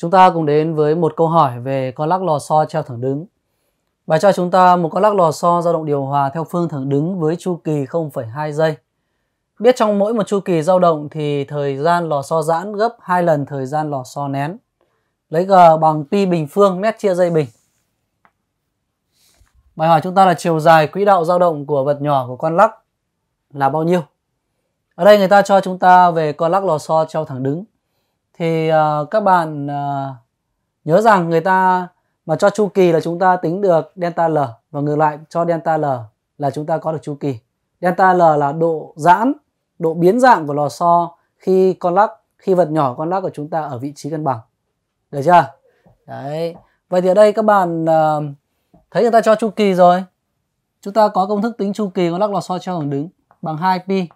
Chúng ta cùng đến với một câu hỏi về con lắc lò xo treo thẳng đứng. Bài cho chúng ta một con lắc lò xo dao động điều hòa theo phương thẳng đứng với chu kỳ 0,2 giây. Biết trong mỗi một chu kỳ dao động thì thời gian lò xo giãn gấp 2 lần thời gian lò xo nén. Lấy G bằng pi bình phương mét chia dây bình. Bài hỏi chúng ta là chiều dài quỹ đạo dao động của vật nhỏ của con lắc là bao nhiêu? Ở đây người ta cho chúng ta về con lắc lò xo treo thẳng đứng thì uh, các bạn uh, nhớ rằng người ta mà cho chu kỳ là chúng ta tính được delta L và ngược lại cho delta L là chúng ta có được chu kỳ. Delta L là độ giãn, độ biến dạng của lò xo khi con lắc, khi vật nhỏ con lắc của chúng ta ở vị trí cân bằng. Được chưa? Đấy. Vậy thì ở đây các bạn uh, thấy người ta cho chu kỳ rồi. Chúng ta có công thức tính chu kỳ con lắc lò xo treo thẳng đứng bằng 2pi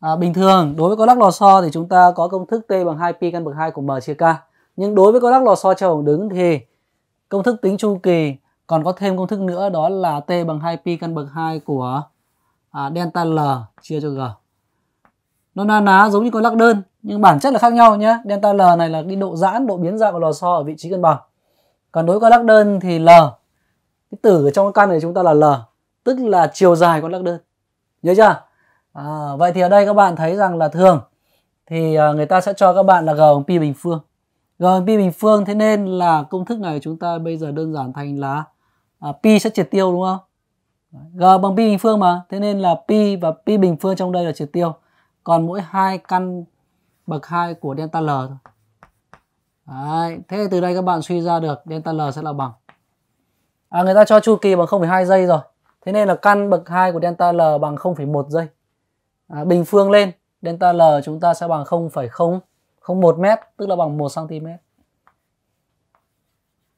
À, bình thường đối với con lắc lò xo thì chúng ta có công thức T bằng 2pi căn bậc 2 của M chia K. Nhưng đối với con lắc lò xo treo thẳng đứng thì công thức tính chu kỳ còn có thêm công thức nữa đó là T bằng 2pi căn bậc 2 của à, delta L chia cho G. Nó na ná giống như con lắc đơn nhưng bản chất là khác nhau nhé. Delta L này là cái độ giãn, độ biến dạng của lò xo ở vị trí cân bằng. Còn đối với con lắc đơn thì L cái tử ở trong cái căn này chúng ta là L, tức là chiều dài con lắc đơn. Nhớ chưa? à, vậy thì ở đây các bạn thấy rằng là thường thì à, người ta sẽ cho các bạn là g bằng pi bình phương g bằng pi bình phương thế nên là công thức này chúng ta bây giờ đơn giản thành là à, pi sẽ triệt tiêu đúng không g bằng pi bình phương mà thế nên là pi và pi bình phương trong đây là triệt tiêu còn mỗi hai căn bậc 2 của delta L thôi. Đấy, thế từ đây các bạn suy ra được delta L sẽ là bằng à, người ta cho chu kỳ bằng 0,2 giây rồi thế nên là căn bậc 2 của delta L bằng 0,1 giây À, bình phương lên delta L chúng ta sẽ bằng 0,001 m tức là bằng 1 cm.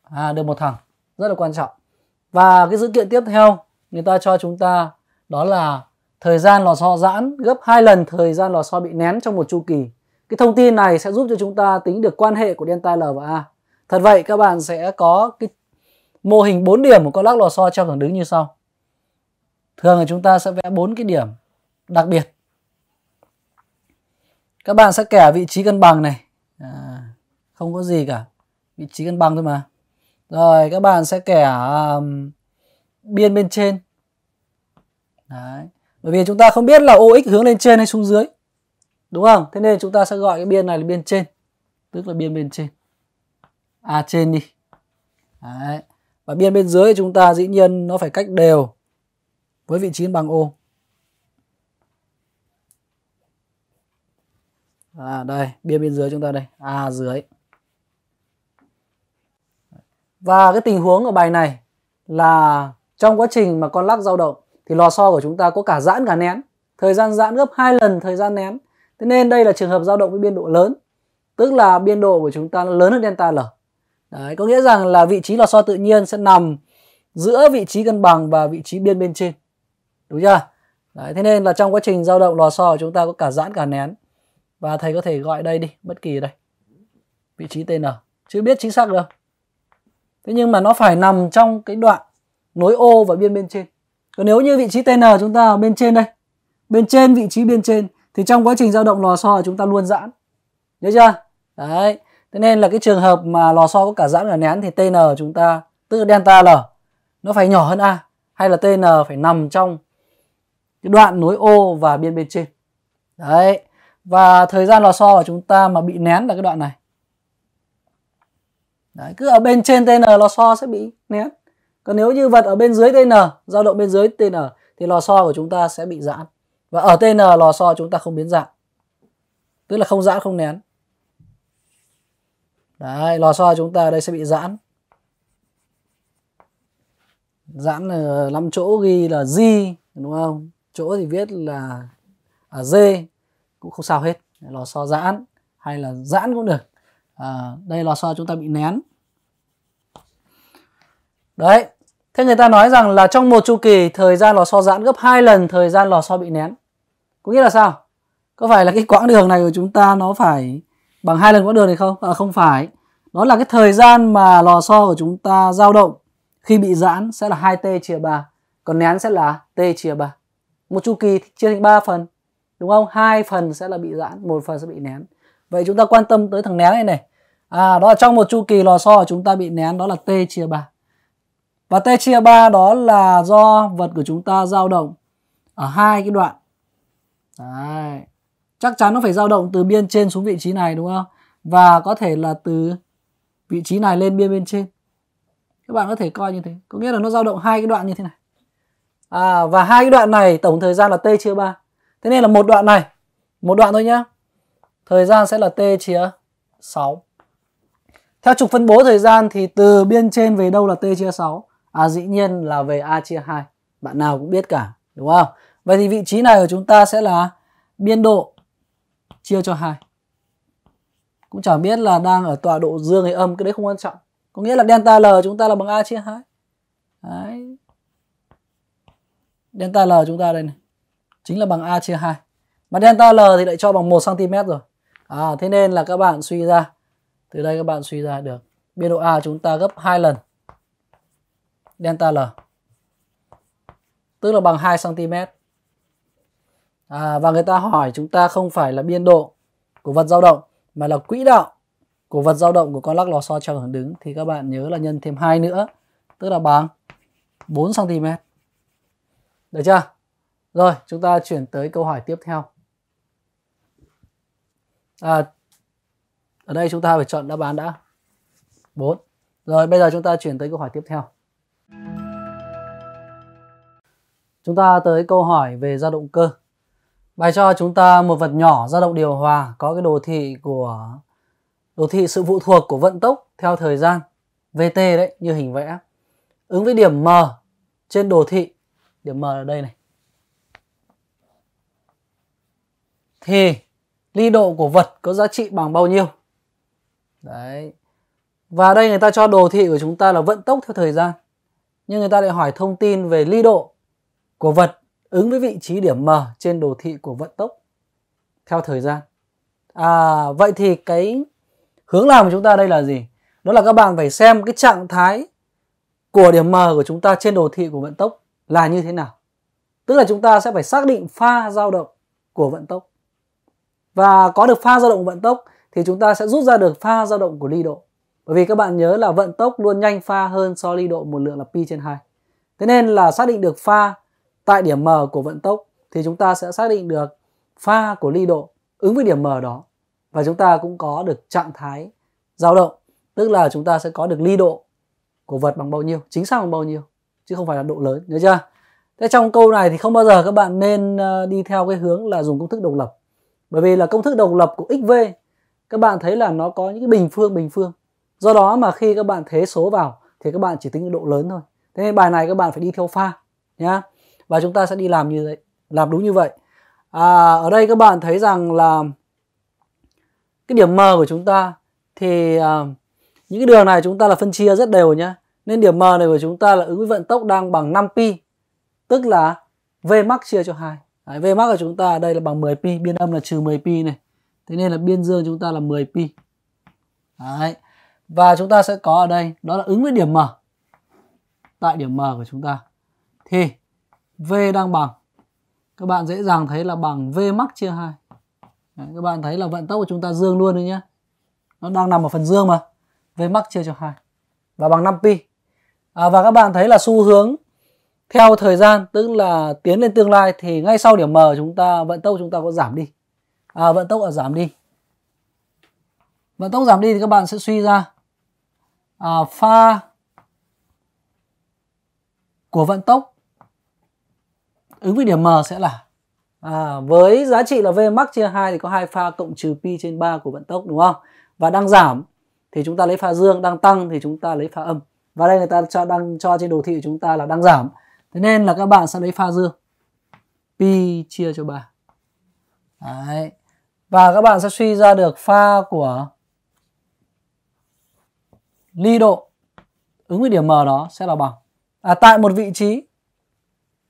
À, được một thẳng, rất là quan trọng. Và cái dữ kiện tiếp theo người ta cho chúng ta đó là thời gian lò xo giãn gấp hai lần thời gian lò xo bị nén trong một chu kỳ. Cái thông tin này sẽ giúp cho chúng ta tính được quan hệ của delta L và A. Thật vậy các bạn sẽ có cái mô hình 4 điểm của con lắc lò xo trong thẳng đứng như sau. Thường là chúng ta sẽ vẽ bốn cái điểm đặc biệt các bạn sẽ kẻ vị trí cân bằng này à, không có gì cả vị trí cân bằng thôi mà rồi các bạn sẽ kẻ um, biên bên trên Đấy. bởi vì chúng ta không biết là OX hướng lên trên hay xuống dưới đúng không thế nên chúng ta sẽ gọi cái biên này là biên trên tức là biên bên trên a à, trên đi Đấy. và biên bên dưới chúng ta dĩ nhiên nó phải cách đều với vị trí cân bằng o à, đây biên bên dưới chúng ta đây a à, dưới và cái tình huống ở bài này là trong quá trình mà con lắc dao động thì lò xo của chúng ta có cả giãn cả nén thời gian giãn gấp hai lần thời gian nén thế nên đây là trường hợp dao động với biên độ lớn tức là biên độ của chúng ta lớn hơn delta l Đấy, có nghĩa rằng là vị trí lò xo tự nhiên sẽ nằm giữa vị trí cân bằng và vị trí biên bên trên đúng chưa Đấy, thế nên là trong quá trình dao động lò xo của chúng ta có cả giãn cả nén và thầy có thể gọi đây đi bất kỳ đây vị trí tn chưa biết chính xác đâu thế nhưng mà nó phải nằm trong cái đoạn nối ô và biên bên trên còn nếu như vị trí tn chúng ta ở bên trên đây bên trên vị trí bên trên thì trong quá trình dao động lò xo chúng ta luôn giãn nhớ chưa đấy thế nên là cái trường hợp mà lò xo có cả giãn cả nén thì tn chúng ta tức là delta l nó phải nhỏ hơn a hay là tn phải nằm trong cái đoạn nối ô và biên bên trên đấy và thời gian lò xo của chúng ta mà bị nén là cái đoạn này Đấy, cứ ở bên trên TN lò xo sẽ bị nén còn nếu như vật ở bên dưới TN dao động bên dưới TN thì lò xo của chúng ta sẽ bị giãn và ở TN lò xo chúng ta không biến dạng tức là không giãn không nén Đấy, lò xo chúng ta đây sẽ bị giãn giãn là 5 chỗ ghi là G đúng không chỗ thì viết là à, D cũng không sao hết lò xo giãn hay là giãn cũng được à, đây lò xo chúng ta bị nén đấy thế người ta nói rằng là trong một chu kỳ thời gian lò xo giãn gấp hai lần thời gian lò xo bị nén có nghĩa là sao có phải là cái quãng đường này của chúng ta nó phải bằng hai lần quãng đường này không à, không phải đó là cái thời gian mà lò xo của chúng ta dao động khi bị giãn sẽ là 2t chia 3 còn nén sẽ là t chia 3 một chu kỳ chia thành 3 phần đúng không hai phần sẽ là bị giãn một phần sẽ bị nén vậy chúng ta quan tâm tới thằng nén này này à đó là trong một chu kỳ lò xo chúng ta bị nén đó là t chia ba và t chia ba đó là do vật của chúng ta dao động ở hai cái đoạn Đấy. chắc chắn nó phải dao động từ biên trên xuống vị trí này đúng không và có thể là từ vị trí này lên biên bên trên các bạn có thể coi như thế có nghĩa là nó dao động hai cái đoạn như thế này à, và hai cái đoạn này tổng thời gian là t chia ba thế nên là một đoạn này một đoạn thôi nhá thời gian sẽ là t chia 6 theo trục phân bố thời gian thì từ biên trên về đâu là t chia 6 à dĩ nhiên là về a chia 2 bạn nào cũng biết cả đúng không vậy thì vị trí này của chúng ta sẽ là biên độ chia cho 2 cũng chẳng biết là đang ở tọa độ dương hay âm cái đấy không quan trọng có nghĩa là delta L chúng ta là bằng A chia 2 đấy delta L chúng ta đây này chính là bằng A chia 2. Mà delta L thì lại cho bằng 1 cm rồi. À thế nên là các bạn suy ra từ đây các bạn suy ra được biên độ A chúng ta gấp 2 lần delta L. Tức là bằng 2 cm. À, và người ta hỏi chúng ta không phải là biên độ của vật dao động mà là quỹ đạo của vật dao động của con lắc lò xo trong hướng đứng thì các bạn nhớ là nhân thêm 2 nữa, tức là bằng 4 cm. Được chưa? Rồi, chúng ta chuyển tới câu hỏi tiếp theo. À, ở đây chúng ta phải chọn đáp án đã. 4. Rồi, bây giờ chúng ta chuyển tới câu hỏi tiếp theo. Chúng ta tới câu hỏi về dao động cơ. Bài cho chúng ta một vật nhỏ dao động điều hòa có cái đồ thị của đồ thị sự phụ thuộc của vận tốc theo thời gian VT đấy như hình vẽ ứng với điểm M trên đồ thị điểm M ở đây này thì ly độ của vật có giá trị bằng bao nhiêu đấy và đây người ta cho đồ thị của chúng ta là vận tốc theo thời gian nhưng người ta lại hỏi thông tin về ly độ của vật ứng với vị trí điểm M trên đồ thị của vận tốc theo thời gian à, vậy thì cái hướng làm của chúng ta đây là gì đó là các bạn phải xem cái trạng thái của điểm M của chúng ta trên đồ thị của vận tốc là như thế nào tức là chúng ta sẽ phải xác định pha dao động của vận tốc và có được pha dao động vận tốc thì chúng ta sẽ rút ra được pha dao động của ly độ. Bởi vì các bạn nhớ là vận tốc luôn nhanh pha hơn so ly độ một lượng là pi trên 2. Thế nên là xác định được pha tại điểm M của vận tốc thì chúng ta sẽ xác định được pha của ly độ ứng với điểm M đó và chúng ta cũng có được trạng thái dao động tức là chúng ta sẽ có được ly độ của vật bằng bao nhiêu chính xác bằng bao nhiêu chứ không phải là độ lớn nhớ chưa thế trong câu này thì không bao giờ các bạn nên ờ, đi theo cái hướng là dùng công thức độc lập bởi vì là công thức độc lập của xv các bạn thấy là nó có những cái bình phương bình phương do đó mà khi các bạn thế số vào thì các bạn chỉ tính độ lớn thôi thế nên bài này các bạn phải đi theo pha nhá và chúng ta sẽ đi làm như vậy làm đúng như vậy à, ở đây các bạn thấy rằng là cái điểm m của chúng ta thì à, những cái đường này chúng ta là phân chia rất đều nhá nên điểm m này của chúng ta là ứng với vận tốc đang bằng 5 pi tức là v max chia cho hai Đấy, V max của chúng ta đây là bằng 10 pi, biên âm là trừ 10 pi này. Thế nên là biên dương chúng ta là 10 pi. Đấy. Và chúng ta sẽ có ở đây đó là ứng với điểm M. Tại điểm M của chúng ta thì V đang bằng các bạn dễ dàng thấy là bằng V max chia 2. Đấy, các bạn thấy là vận tốc của chúng ta dương luôn đấy nhé. Nó đang nằm ở phần dương mà. V max chia cho 2 và bằng 5 pi. À, và các bạn thấy là xu hướng theo thời gian tức là tiến lên tương lai thì ngay sau điểm M chúng ta vận tốc chúng ta có giảm đi à, vận tốc ở giảm đi vận tốc giảm đi thì các bạn sẽ suy ra à, pha của vận tốc ứng với điểm M sẽ là à, với giá trị là V max chia 2 thì có hai pha cộng trừ pi trên 3 của vận tốc đúng không? Và đang giảm thì chúng ta lấy pha dương, đang tăng thì chúng ta lấy pha âm. Và đây người ta cho đang cho trên đồ thị của chúng ta là đang giảm thế nên là các bạn sẽ lấy pha dương pi chia cho 3 Đấy. và các bạn sẽ suy ra được pha của ly độ ứng với điểm m đó sẽ là bằng à, tại một vị trí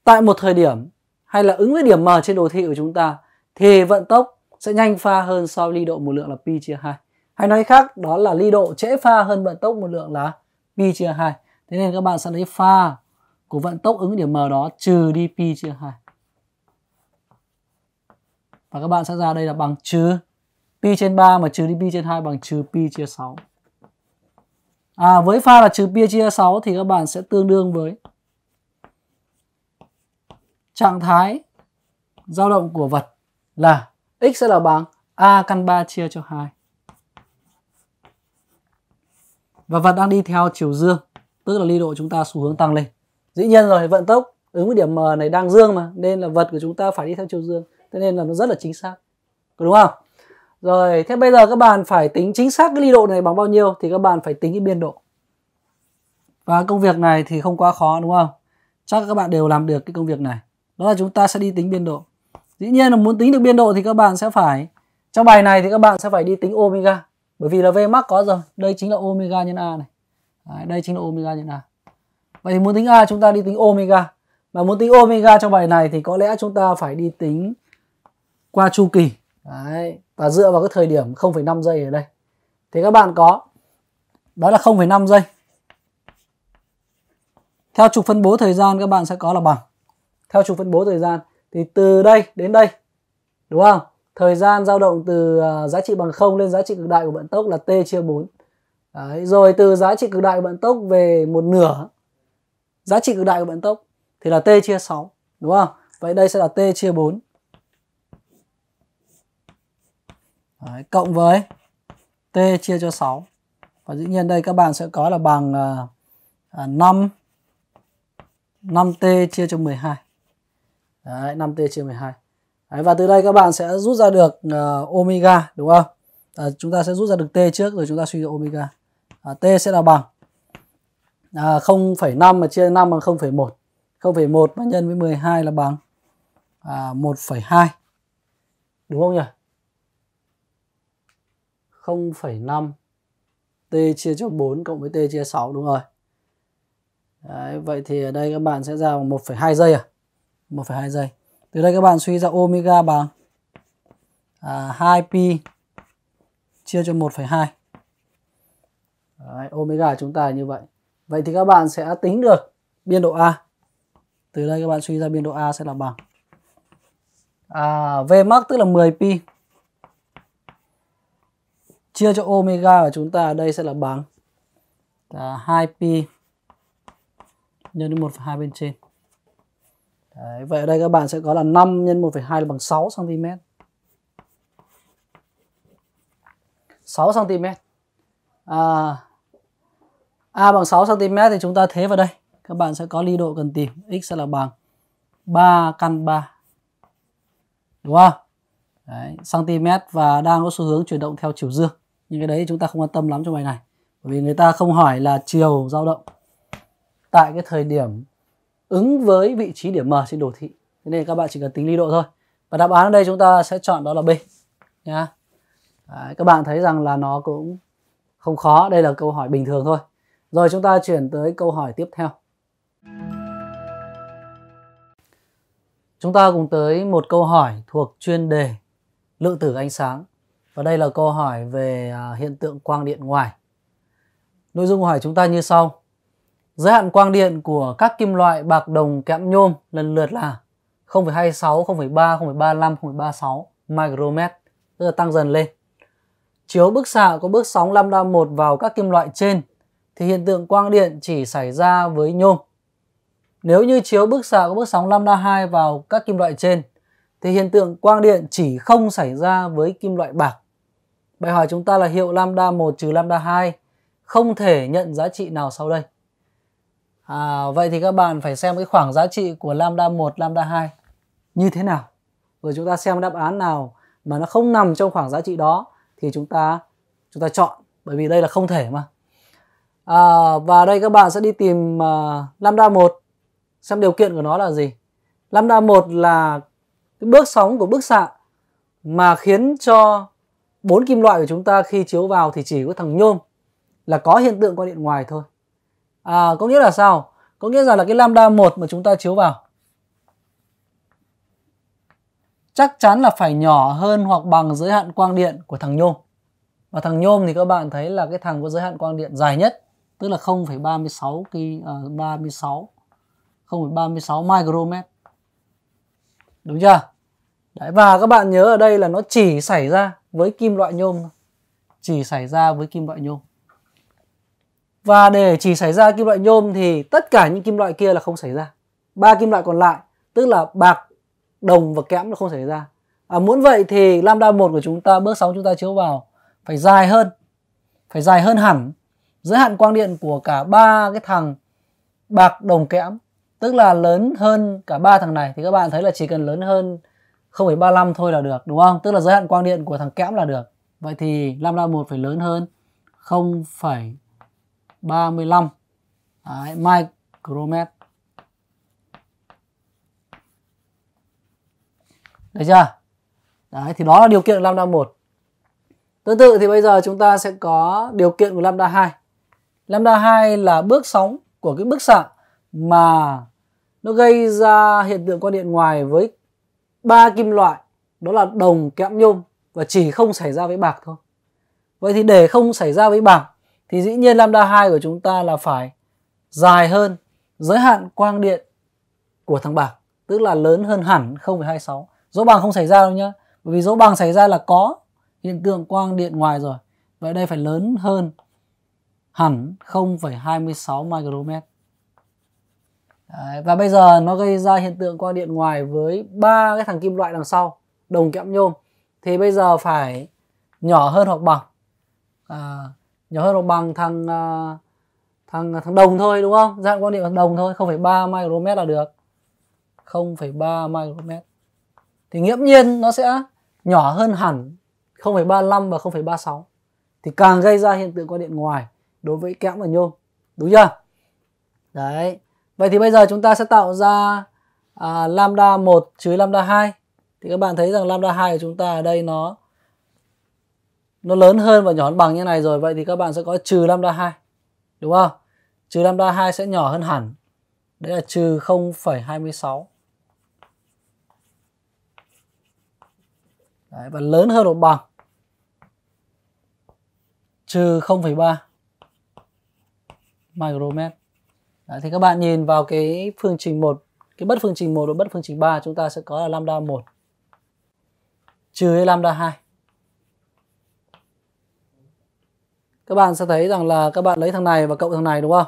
tại một thời điểm hay là ứng với điểm m trên đồ thị của chúng ta thì vận tốc sẽ nhanh pha hơn so với ly độ một lượng là pi chia 2. Hay nói khác đó là ly độ trễ pha hơn vận tốc một lượng là pi chia 2. Thế nên các bạn sẽ lấy pha của vận tốc ứng điểm M đó trừ đi pi chia 2. Và các bạn sẽ ra đây là bằng trừ pi trên 3 mà trừ đi pi trên 2 bằng trừ pi chia 6. À với pha là trừ pi chia 6 thì các bạn sẽ tương đương với trạng thái dao động của vật là x sẽ là bằng a căn 3 chia cho 2. Và vật đang đi theo chiều dương, tức là ly độ chúng ta xu hướng tăng lên dĩ nhiên rồi vận tốc ứng với điểm m này đang dương mà nên là vật của chúng ta phải đi theo chiều dương thế nên là nó rất là chính xác có đúng không rồi thế bây giờ các bạn phải tính chính xác cái ly độ này bằng bao nhiêu thì các bạn phải tính cái biên độ và công việc này thì không quá khó đúng không chắc các bạn đều làm được cái công việc này đó là chúng ta sẽ đi tính biên độ dĩ nhiên là muốn tính được biên độ thì các bạn sẽ phải trong bài này thì các bạn sẽ phải đi tính omega bởi vì là v mắc có rồi đây chính là omega nhân a này đây chính là omega nhân a vậy thì muốn tính a chúng ta đi tính omega mà muốn tính omega trong bài này thì có lẽ chúng ta phải đi tính qua chu kỳ Đấy, và dựa vào cái thời điểm 0,5 giây ở đây thì các bạn có đó là 0,5 giây theo trục phân bố thời gian các bạn sẽ có là bằng theo trục phân bố thời gian thì từ đây đến đây đúng không thời gian dao động từ à, giá trị bằng 0 lên giá trị cực đại của vận tốc là t chia 4 Đấy, rồi từ giá trị cực đại vận tốc về một nửa giá trị cực đại của vận tốc thì là t chia 6 đúng không? Vậy đây sẽ là t chia 4 Đấy, cộng với t chia cho 6 và dĩ nhiên đây các bạn sẽ có là bằng uh, à, 5 à, 5t chia cho 12 Đấy, 5t chia 12 Đấy, và từ đây các bạn sẽ rút ra được uh, omega đúng không? À, chúng ta sẽ rút ra được t trước rồi chúng ta suy ra omega. À, t sẽ là bằng à, 0,5 mà chia 5 bằng 0,1 0,1 mà nhân với 12 là bằng à, 1,2 đúng không nhỉ 0,5 t chia cho 4 cộng với t chia 6 đúng rồi Đấy, vậy thì ở đây các bạn sẽ ra 1,2 giây à 1,2 giây từ đây các bạn suy ra omega bằng à, 2pi chia cho 1,2 Đấy, omega chúng ta như vậy Vậy thì các bạn sẽ tính được biên độ A. Từ đây các bạn suy ra biên độ A sẽ là bằng à, V max tức là 10 pi chia cho omega của chúng ta ở đây sẽ là bằng là 2 pi nhân đến 1,2 bên trên. Đấy, vậy ở đây các bạn sẽ có là 5 nhân 1,2 là bằng 6 cm. 6 cm. À, A bằng 6 cm thì chúng ta thế vào đây. Các bạn sẽ có ly độ cần tìm. X sẽ là bằng 3 căn 3. Đúng không? Đấy, cm và đang có xu hướng chuyển động theo chiều dương. Nhưng cái đấy chúng ta không quan tâm lắm trong bài này. Bởi vì người ta không hỏi là chiều dao động tại cái thời điểm ứng với vị trí điểm M trên đồ thị. Thế nên các bạn chỉ cần tính ly độ thôi. Và đáp án ở đây chúng ta sẽ chọn đó là B. nha. Đấy, các bạn thấy rằng là nó cũng không khó. Đây là câu hỏi bình thường thôi. Rồi chúng ta chuyển tới câu hỏi tiếp theo. Chúng ta cùng tới một câu hỏi thuộc chuyên đề lượng tử ánh sáng. Và đây là câu hỏi về à, hiện tượng quang điện ngoài. Nội dung hỏi chúng ta như sau. Giới hạn quang điện của các kim loại bạc đồng kẽm nhôm lần lượt là 0,26, 0,3, 0,35, 0,36 micromet, tức là tăng dần lên. Chiếu bức xạ có bước sóng lambda 1 vào các kim loại trên thì hiện tượng quang điện chỉ xảy ra với nhôm. Nếu như chiếu bức xạ có bước sóng lambda 2 vào các kim loại trên thì hiện tượng quang điện chỉ không xảy ra với kim loại bạc. Bài hỏi chúng ta là hiệu lambda 1 trừ lambda 2 không thể nhận giá trị nào sau đây. À, vậy thì các bạn phải xem cái khoảng giá trị của lambda 1, lambda 2 như thế nào. Rồi chúng ta xem đáp án nào mà nó không nằm trong khoảng giá trị đó thì chúng ta chúng ta chọn bởi vì đây là không thể mà à, và đây các bạn sẽ đi tìm uh, lambda 1 xem điều kiện của nó là gì lambda 1 là cái bước sóng của bức xạ mà khiến cho bốn kim loại của chúng ta khi chiếu vào thì chỉ có thằng nhôm là có hiện tượng quang điện ngoài thôi à, có nghĩa là sao có nghĩa rằng là cái lambda 1 mà chúng ta chiếu vào chắc chắn là phải nhỏ hơn hoặc bằng giới hạn quang điện của thằng nhôm và thằng nhôm thì các bạn thấy là cái thằng có giới hạn quang điện dài nhất tức là 0,36 ki uh, 36 0,36 micromet đúng chưa Đấy, và các bạn nhớ ở đây là nó chỉ xảy ra với kim loại nhôm chỉ xảy ra với kim loại nhôm và để chỉ xảy ra kim loại nhôm thì tất cả những kim loại kia là không xảy ra ba kim loại còn lại tức là bạc đồng và kẽm là không xảy ra à, muốn vậy thì lambda một của chúng ta bước sóng chúng ta chiếu vào phải dài hơn phải dài hơn hẳn giới hạn quang điện của cả ba cái thằng bạc đồng kẽm tức là lớn hơn cả ba thằng này thì các bạn thấy là chỉ cần lớn hơn 0,35 thôi là được đúng không? Tức là giới hạn quang điện của thằng kẽm là được. Vậy thì lambda 1 phải lớn hơn 0,35 micromet. Được chưa? Đấy thì đó là điều kiện lambda 1. Tương tự thì bây giờ chúng ta sẽ có điều kiện của lambda 2 lambda 2 là bước sóng của cái bức xạ mà nó gây ra hiện tượng quang điện ngoài với ba kim loại đó là đồng kẽm nhôm và chỉ không xảy ra với bạc thôi. Vậy thì để không xảy ra với bạc thì dĩ nhiên lambda 2 của chúng ta là phải dài hơn giới hạn quang điện của thằng bạc tức là lớn hơn hẳn 0,26. Dấu bằng không xảy ra đâu nhá. Bởi vì dấu bằng xảy ra là có hiện tượng quang điện ngoài rồi. Vậy đây phải lớn hơn hẳn 0,26 micromet. Đấy, và bây giờ nó gây ra hiện tượng quang điện ngoài với ba cái thằng kim loại đằng sau đồng kẽm nhôm thì bây giờ phải nhỏ hơn hoặc bằng à, nhỏ hơn hoặc bằng thằng à, thằng thằng đồng thôi đúng không dạng quang điện thằng đồng thôi 0,3 micromet là được 0,3 micromet thì nghiễm nhiên nó sẽ nhỏ hơn hẳn 0,35 và 0,36 thì càng gây ra hiện tượng quang điện ngoài đối với kẽm và nhôm đúng chưa đấy vậy thì bây giờ chúng ta sẽ tạo ra à, lambda 1 trừ lambda 2 thì các bạn thấy rằng lambda 2 của chúng ta ở đây nó nó lớn hơn và nhỏ hơn bằng như này rồi vậy thì các bạn sẽ có trừ lambda 2 đúng không trừ lambda 2 sẽ nhỏ hơn hẳn đấy là trừ 0,26 Đấy, và lớn hơn một bằng trừ 0,3 micromet Đấy, thì các bạn nhìn vào cái phương trình một cái bất phương trình một và bất phương trình 3 chúng ta sẽ có là lambda 1 trừ lambda 2 các bạn sẽ thấy rằng là các bạn lấy thằng này và cộng thằng này đúng không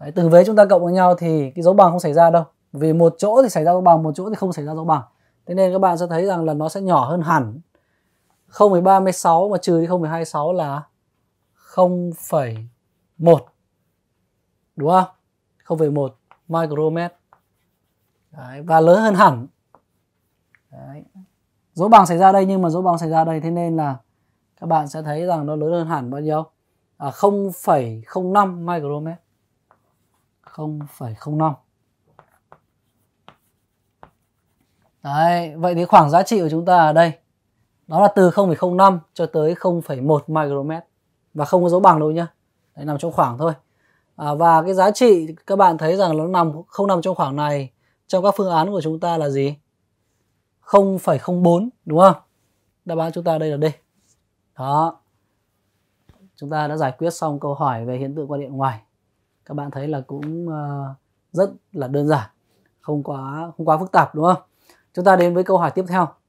Đấy, từ vế chúng ta cộng với nhau thì cái dấu bằng không xảy ra đâu vì một chỗ thì xảy ra dấu bằng một chỗ thì không xảy ra dấu bằng thế nên các bạn sẽ thấy rằng là nó sẽ nhỏ hơn hẳn 0,36 mà trừ đi 0,26 là 0,1 đúng không 0,1 micromet Đấy, và lớn hơn hẳn Đấy. dấu bằng xảy ra đây nhưng mà dấu bằng xảy ra đây thế nên là các bạn sẽ thấy rằng nó lớn hơn hẳn bao nhiêu à, 0,05 micromet 0,05 Đấy, vậy thì khoảng giá trị của chúng ta ở đây đó là từ 0,05 cho tới 0,1 micromet và không có dấu bằng đâu nhá. Đấy nằm trong khoảng thôi à, và cái giá trị các bạn thấy rằng nó nằm không nằm trong khoảng này trong các phương án của chúng ta là gì 0,04 đúng không đáp án chúng ta đây là D đó chúng ta đã giải quyết xong câu hỏi về hiện tượng quan điện ngoài các bạn thấy là cũng ờ, rất là đơn giản không quá không quá phức tạp đúng không chúng ta đến với câu hỏi tiếp theo